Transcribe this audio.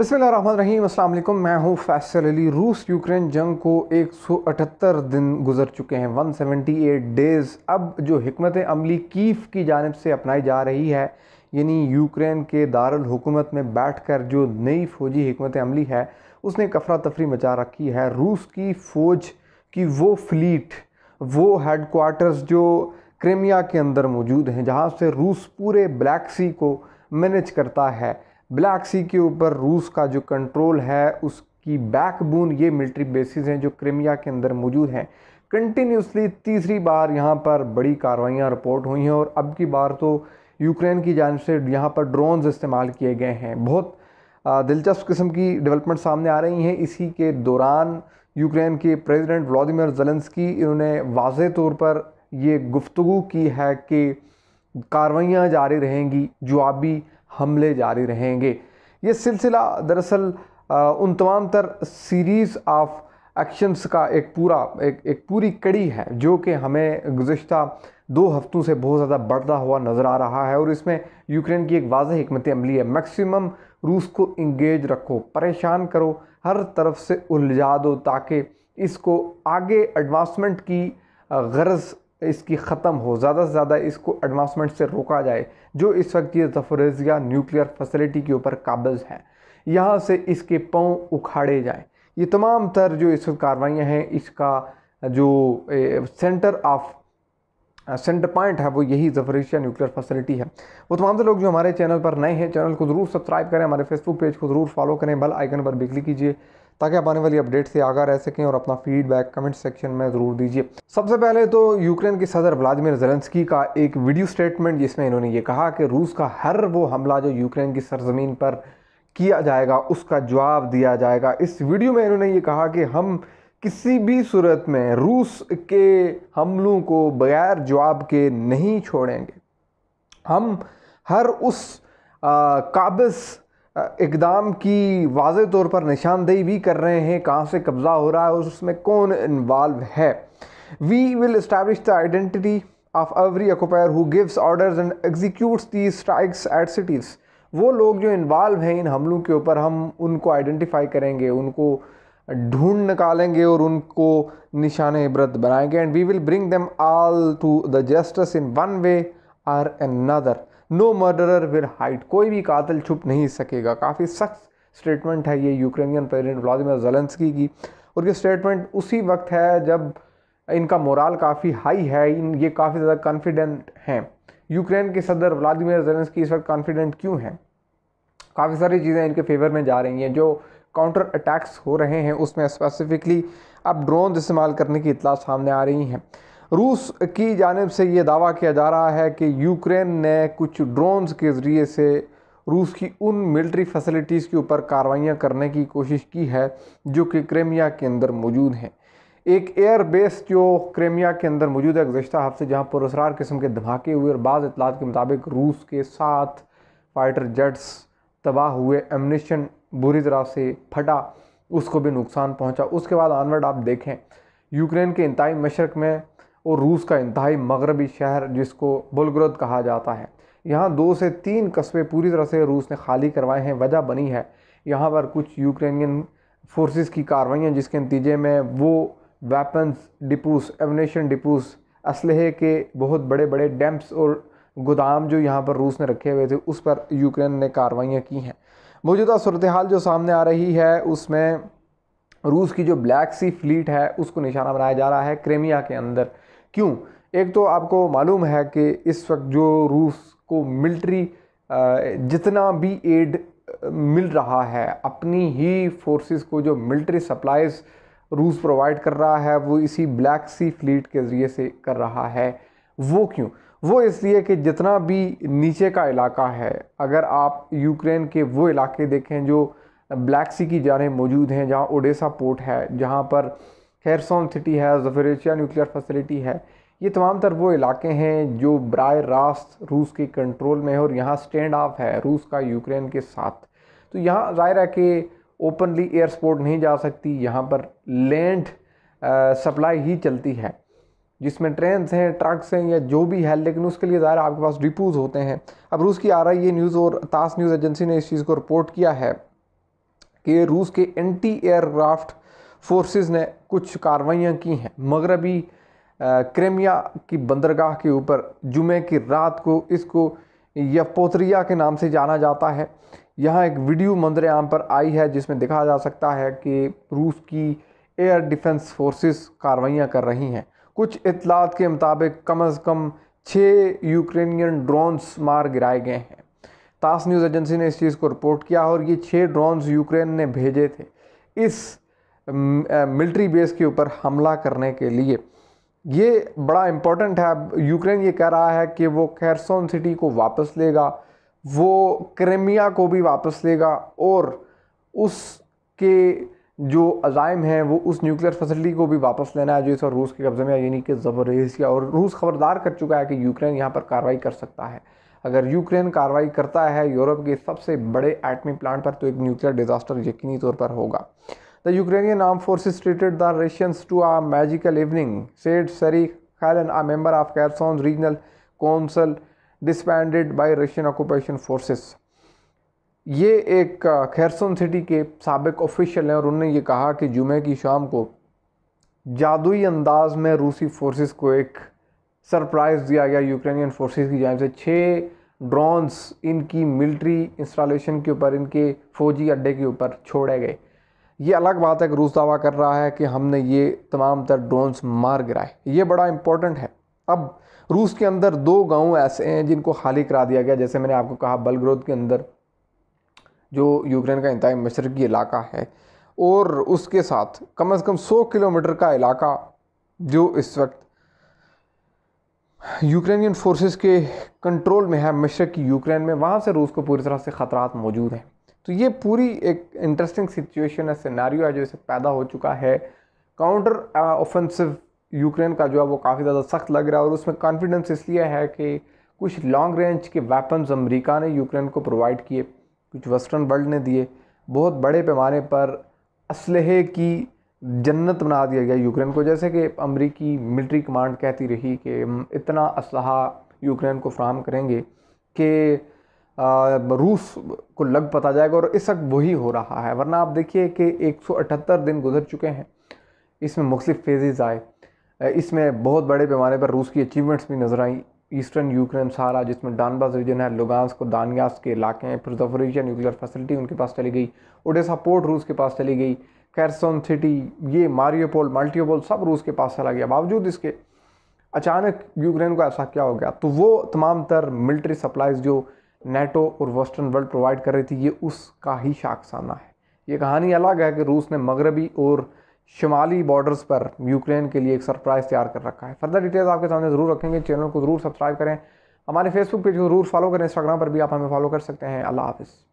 अस्सलाम वालेकुम मैं हूं फैसल अली रूस यूक्रेन जंग को 178 दिन गुजर चुके हैं 178 डेज़ अब जो हमत अमली कीफ की जानब से अपनाई जा रही है यानी यूक्रेन के दारुल हुकूमत में बैठकर जो नई फ़ौजी हमत अमली है उसने कफरा तफरी मचा रखी है रूस की फ़ौज की वो फ्लीट वो हेड क्वार्टर्स जो क्रेमिया के अंदर मौजूद हैं जहाँ से रूस पूरे ब्लैक सी को मैनेज करता है ब्लैक सी के ऊपर रूस का जो कंट्रोल है उसकी बैकबोन ये मिलिट्री बेसिस हैं जो क्रेमिया के अंदर मौजूद हैं कंटिन्यूसली तीसरी बार यहाँ पर बड़ी कार्रवाइयाँ रिपोर्ट हुई हैं और अब की बार तो यूक्रेन की जानब से यहाँ पर ड्रोन्स इस्तेमाल किए गए हैं बहुत दिलचस्प किस्म की डेवलपमेंट सामने आ रही हैं इसी के दौरान यूक्रेन के प्रेसिडेंट व्लादिमिर जलेंसकी इन्होंने वाज तौर पर ये गुफ्तु की है कि कार्रवाइयाँ जारी रहेंगी जो हमले जारी रहेंगे ये सिलसिला दरअसल उन तमाम तर सीरीज़ ऑफ एक्शंस का एक पूरा एक एक पूरी कड़ी है जो कि हमें गुज्त दो हफ्तों से बहुत ज़्यादा बढ़ता हुआ नज़र आ रहा है और इसमें यूक्रेन की एक वाज हमत अमली है मैक्सिमम रूस को इंगेज रखो परेशान करो हर तरफ से उलझा दो ताकि इसको आगे एडवांसमेंट की गर्ज इसकी ख़त्म हो ज़्यादा से ज़्यादा इसको एडवांसमेंट से रोका जाए जो इस वक्त ये जफरेजिया न्यूक्लियर फैसिलिटी के ऊपर काबज़ है यहाँ से इसके पाँव उखाड़े जाएँ ये तमाम तर जो इस वक्त कार्रवाइयाँ हैं इसका जो a, centre of centre point है वो यही जफरेशिया न्यूक्लियर फैसिलिटी है वो तमाम से लोग जो हमारे चैनल पर नए हैं चैनल को ज़रूर सब्सक्राइब करें हमारे फेसबुक पेज को ज़रूर फॉलो करें बल आइकन पर भी क्लिक कीजिए ताकि आप आने वाली अपडेट से आगा रह सकें और अपना फीडबैक कमेंट सेक्शन में ज़रूर दीजिए सबसे पहले तो यूक्रेन के सदर व्लादिमिर जेलेंस्की का एक वीडियो स्टेटमेंट जिसमें इन्होंने ये कहा कि रूस का हर वो हमला जो यूक्रेन की सरजमीन पर किया जाएगा उसका जवाब दिया जाएगा इस वीडियो में इन्होंने ये कहा कि हम किसी भी सूरत में रूस के हमलों को बगैर जवाब के नहीं छोड़ेंगे हम हर उस काबिज इकदाम की वाज तौर पर निशानदेही भी कर रहे हैं कहाँ से कब्ज़ा हो रहा है और उसमें कौन इन्वाल्व है we will establish the identity of every occupier who gives orders and executes the strikes at cities वो लोग जो इन्वाल्व हैं इन हमलों के ऊपर हम उनको आइडेंटिफाई करेंगे उनको ढूंढ निकालेंगे और उनको निशान इबरत बनाएंगे and we will bring them all to the justice in one way or another no murderer will hide कोई भी कातिल छुप नहीं सकेगा काफ़ी सख्त स्टेटमेंट है ये यूक्रेनियन प्रेसिडेंट व्लादिमिर जेलेंस्की की और ये स्टेटमेंट उसी वक्त है जब इनका मोराल काफ़ी हाई है इन ये काफ़ी ज़्यादा कॉन्फिडेंट हैं यूक्रेन के सदर व्लादिमिर जेलेंस्की इस वक्त कॉन्फिडेंट क्यों हैं काफ़ी सारी चीज़ें इनके फेवर में जा रही हैं जो काउंटर अटैक्स हो रहे हैं उसमें स्पेसिफिकली अब ड्रोन इस्तेमाल करने की इतला सामने आ रही हैं रूस की जानब से ये दावा किया जा रहा है कि यूक्रेन ने कुछ ड्रोन्स के ज़रिए से रूस की उन मिलिट्री फैसिलिटीज़ के ऊपर कार्रवाइयाँ करने की कोशिश की है जो कि क्रेमिया के अंदर मौजूद हैं एक एयर बेस जो क्रेमिया के अंदर मौजूद है गुजशत हफ्ते जहाँ पुरसरार किस्म के धमाके हुए और बाज़ इतलात के मुताबिक रूस के सात फाइटर जेट्स तबाह हुए एमनेशन बुरी तरह से फटा उसको भी नुकसान पहुँचा उसके बाद आनवर्ड आप देखें यूक्रेन के इंतई मशरक में और रूस का इंतहाई मगरबी शहर जिसको बुलगरद कहा जाता है यहाँ दो से तीन कस्बे पूरी तरह से रूस ने खाली करवाए हैं वजह बनी है यहाँ पर कुछ यूक्रेनियन फोर्सेस की कार्रवाइयाँ जिसके नतीजे में वो वेपन्स डिपूस एवनेशन डिपूस इसलहे के बहुत बड़े बड़े डैम्प्स और गोदाम जो यहाँ पर रूस ने रखे हुए थे उस पर यूक्रेन ने कार्रवाइयाँ की हैं मौजूदा सूरत हाल जो सामने आ रही है उसमें रूस की जो ब्लैक सी फ्लीट है उसको निशाना बनाया जा रहा है क्रेमिया के अंदर क्यों एक तो आपको मालूम है कि इस वक्त जो रूस को मिल्ट्री जितना भी एड मिल रहा है अपनी ही फोर्सेस को जो मिल्ट्री सप्लाइज़ रूस प्रोवाइड कर रहा है वो इसी ब्लैक सी फ्लीट के ज़रिए से कर रहा है वो क्यों वो इसलिए कि जितना भी नीचे का इलाका है अगर आप यूक्रेन के वो इलाके देखें जो ब्लैक सी की जाने मौजूद हैं जहाँ ओडेसा पोर्ट है जहाँ पर हेरसोन सिटी है जफरेशिया न्यूक्लियर फैसिलिटी है ये तमाम तर वो इलाके हैं जो बर रास्त रूस के कंट्रोल में है और यहाँ स्टैंड ऑफ है रूस का यूक्रेन के साथ तो यहाँ ज़ाहिर है कि ओपनली एयर नहीं जा सकती यहाँ पर लैंड सप्लाई ही चलती है जिसमें ट्रेन हैं ट्रक्स हैं या जो भी है लेकिन उसके लिए ज़ाहिर आपके पास डिपूज़ होते हैं अब रूस की आर आई ए न्यूज़ और तास न्यूज़ एजेंसी ने इस चीज़ को रिपोर्ट किया है कि रूस के एंटी एयरक्राफ्ट फोर्सेस ने कुछ कार्रवाइयाँ की हैं मगरबी क्रेमिया की बंदरगाह के ऊपर जुमे की रात को इसको यपोतरिया के नाम से जाना जाता है यहाँ एक वीडियो मंदिर पर आई है जिसमें देखा जा सकता है कि रूस की एयर डिफेंस फोर्सेस कार्रवाइयाँ कर रही हैं कुछ इतलात के मुताबिक कम अज़ कम छः यूक्रेनियन ड्रोन्स मार गिराए गए हैं तास न्यूज़ एजेंसी ने इस चीज़ को रिपोर्ट किया और ये छः ड्रोन्स यूक्रेन ने भेजे थे इस मिलिट्री बेस के ऊपर हमला करने के लिए ये बड़ा इम्पोर्टेंट है यूक्रेन ये कह रहा है कि वो खैरसोन सिटी को वापस लेगा वो क्रेमिया को भी वापस लेगा और उसके जो अजाइम हैं वो उस न्यूक्लियर फैसिलिटी को भी वापस लेना है जो इस और रूस के कब्ज़े में है यानी कि ज़बरदस्तिया और रूस खबरदार कर चुका है कि यूक्रेन यहाँ पर कार्रवाई कर सकता है अगर यूक्रेन कार्रवाई करता है यूरोप के सबसे बड़े एटमी प्लांट पर तो एक न्यूक्लियर डिज़ास्टर यकीनी तौर पर होगा the Ukrainian armed forces treated the Russians to a magical evening said Serhiy Khlan a member of Kherson regional council disbanded by Russian occupation forces ये एक खैरसोन सिटी के सबक ऑफिशल हैं और उन्होंने ये कहा कि जुमे की शाम को जादुई अंदाज में रूसी फोर्स को एक सरप्राइज दिया गया यूक्रेनियन फोर्सेस की जानब से छः ड्रोन्स इनकी मिलिट्री इंस्टॉलेशन के ऊपर इनके फौजी अड्डे के ऊपर छोड़े गए ये अलग बात है कि रूस दावा कर रहा है कि हमने ये तमाम तर ड्रोन्स मार गिराए ये बड़ा इंपॉर्टेंट है अब रूस के अंदर दो गांव ऐसे हैं जिनको खाली करा दिया गया जैसे मैंने आपको कहा बलग्रोद के अंदर जो यूक्रेन का इंतजाम मशरकी इलाका है और उसके साथ कम अज़ कम सौ किलोमीटर का इलाका जो इस वक्त यूक्रेनियन फोर्सेस के कंट्रोल में है मशरकी यूक्रेन में वहाँ से रूस को पूरी तरह से ख़तरा मौजूद हैं तो ये पूरी एक इंटरेस्टिंग सिचुएशन है सिनारियो है जो इसे पैदा हो चुका है काउंटर ऑफेंसिव यूक्रेन का जो है वो काफ़ी ज़्यादा सख्त लग रहा है और उसमें कॉन्फिडेंस इसलिए है कि कुछ लॉन्ग रेंज के वेपन्स अमेरिका ने यूक्रेन को प्रोवाइड किए कुछ वेस्टर्न वर्ल्ड ने दिए बहुत बड़े पैमाने पर इसलहे की जन्नत बना दिया गया यूक्रेन को जैसे कि अमरीकी मिलिट्री कमांड कहती रही कि इतना असलहा यूक्रेन को फ्राहम करेंगे कि रूस को लग पता जाएगा और इस वक्त वही हो रहा है वरना आप देखिए कि 178 दिन गुजर चुके हैं इसमें मुख्तलिफ फेजेज़ आए इसमें बहुत बड़े पैमाने पर रूस की अचीवमेंट्स भी नज़र आई ईस्टर्न यूक्रेन सारा जिसमें डानबाज रीजन है लुगांस को दानियास के इलाके हैं फिर जफरीजिया न्यूक्लियर फैसिलिटी उनके पास चली गई ओडेसा पोर्ट रूस के पास चली गई कैरसोन सिटी ये मारियोपोल मल्टीपोल सब रूस के पास चला गया बावजूद इसके अचानक यूक्रेन को ऐसा क्या हो गया तो वो तमाम तर मिल्ट्री सप्लाइज जो नेटो और वेस्टर्न वर्ल्ड प्रोवाइड कर रही थी ये उसका ही शाखसाना है ये कहानी अलग है कि रूस ने मगरबी और शुमाली बॉर्डर्स पर यूक्रेन के लिए एक सरप्राइज़ तैयार कर रखा है फर्दर डिटेल्स आपके सामने ज़रूर रखेंगे चैनल को ज़रूर सब्सक्राइब करें हमारे फेसबुक पेज को ज़रूर फॉलो करें इंस्टाग्राम पर भी आप हमें फॉलो कर सकते हैं अल्लाह हाफिज़